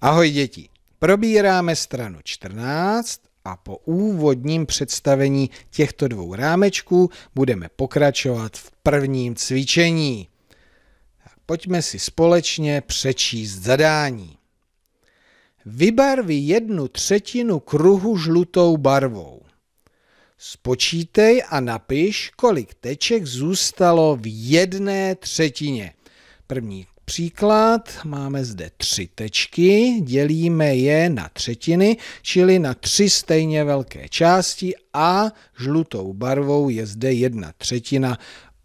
Ahoj děti, probíráme stranu 14 a po úvodním představení těchto dvou rámečků budeme pokračovat v prvním cvičení. Tak pojďme si společně přečíst zadání. Vybarvi jednu třetinu kruhu žlutou barvou. Spočítej a napiš, kolik teček zůstalo v jedné třetině. První příklad. Máme zde tři tečky, dělíme je na třetiny, čili na tři stejně velké části a žlutou barvou je zde jedna třetina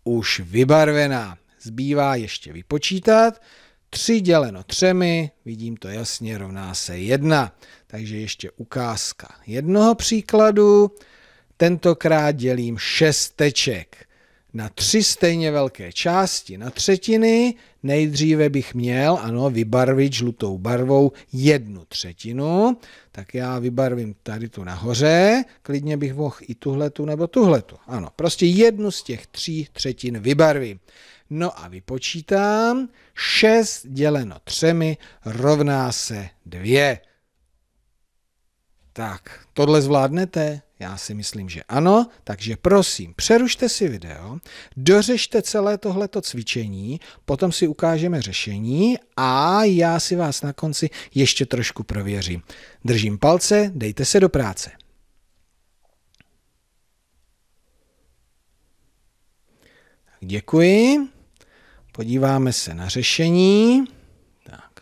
už vybarvená. Zbývá ještě vypočítat. 3 děleno třemi, vidím to jasně, rovná se jedna. Takže ještě ukázka jednoho příkladu. Tentokrát dělím 6 teček na tři stejně velké části, na třetiny, nejdříve bych měl, ano, vybarvit žlutou barvou jednu třetinu, tak já vybarvím tady tu nahoře, klidně bych mohl i tuhletu nebo tuhletu, ano, prostě jednu z těch tří třetin vybarvím. No a vypočítám, 6 děleno třemi rovná se dvě. Tak, tohle zvládnete? Já si myslím, že ano, takže prosím, přerušte si video, dořešte celé tohleto cvičení, potom si ukážeme řešení a já si vás na konci ještě trošku prověřím. Držím palce, dejte se do práce. děkuji. Podíváme se na řešení. Tak,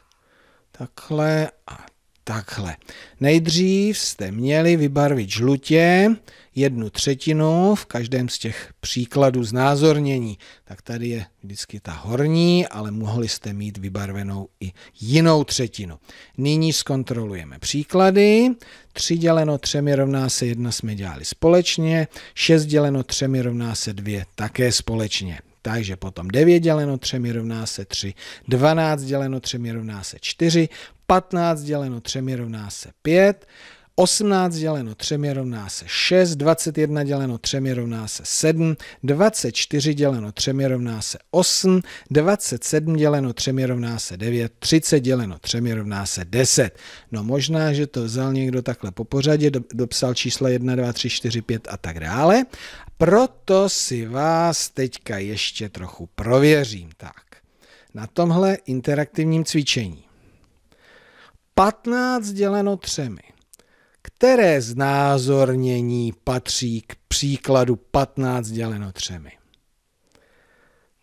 takhle a takhle. Nejdřív jste měli vybarvit žlutě jednu třetinu v každém z těch příkladů znázornění. Tak tady je vždycky ta horní, ale mohli jste mít vybarvenou i jinou třetinu. Nyní zkontrolujeme příklady. 3 děleno 3 rovná se 1 jsme dělali společně, 6 děleno 3 rovná se 2 také společně. Takže potom 9 děleno 3 rovná se 3, 12 děleno 3 rovná se 4, 15 děleno 3 rovná se 5, 18 děleno 3 rovná se 6, 21 děleno 3 rovná se 7, 24 děleno 3 rovná se 8, 27 děleno 3 rovná se 9, 30 děleno 3 rovná se 10. No možná, že to vzal někdo takhle po pořadě, dopsal čísla 1, 2, 3, 4, 5 a tak dále. Proto si vás teďka ještě trochu prověřím. Tak, na tomhle interaktivním cvičení. 15 děleno třemi. Které znázornění patří k příkladu 15 děleno třemi?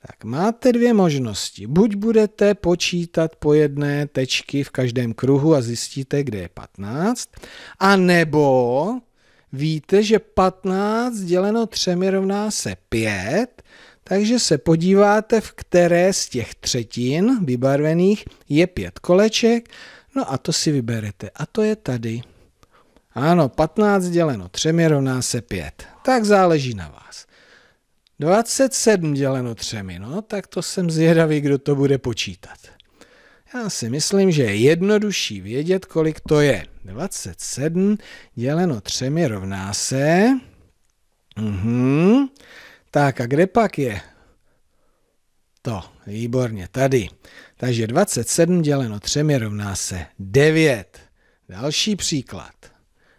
Tak máte dvě možnosti. Buď budete počítat po jedné tečky v každém kruhu a zjistíte, kde je 15, a nebo víte, že 15 děleno třemi rovná se 5, takže se podíváte, v které z těch třetin vybarvených je pět koleček, No a to si vyberete. A to je tady. Ano, 15 děleno 3 rovná se 5. Tak záleží na vás. 27 děleno 3, no tak to jsem zvědavý, kdo to bude počítat. Já si myslím, že je jednodušší vědět, kolik to je. 27 děleno 3 rovná se... Uhum. Tak a kde pak je to, výborně, tady. Takže 27 děleno 3 rovná se 9. Další příklad.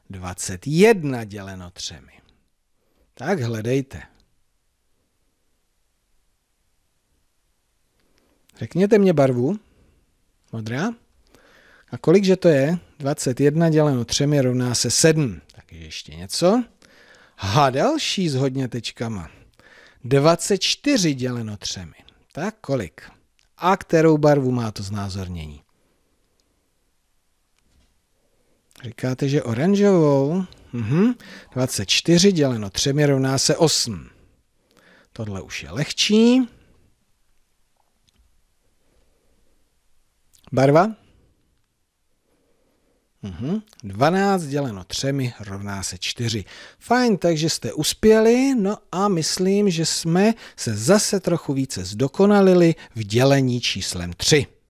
21 děleno 3. Tak hledejte. Řekněte mě barvu. Modrá. A kolik že to je? 21 děleno 3 rovná se 7. Tak ještě něco. A další s hodně tečkama. 24 děleno 3. Tak kolik? A kterou barvu má to znázornění? Říkáte, že oranžovou? Mhm. 24 děleno 3 rovná se 8. Tohle už je lehčí. Barva? Mm-hmm. 12 děleno 3 rovná se 4. Fajn, takže jste uspěli, no a myslím, že jsme se zase trochu více zdokonalili v dělení číslem 3.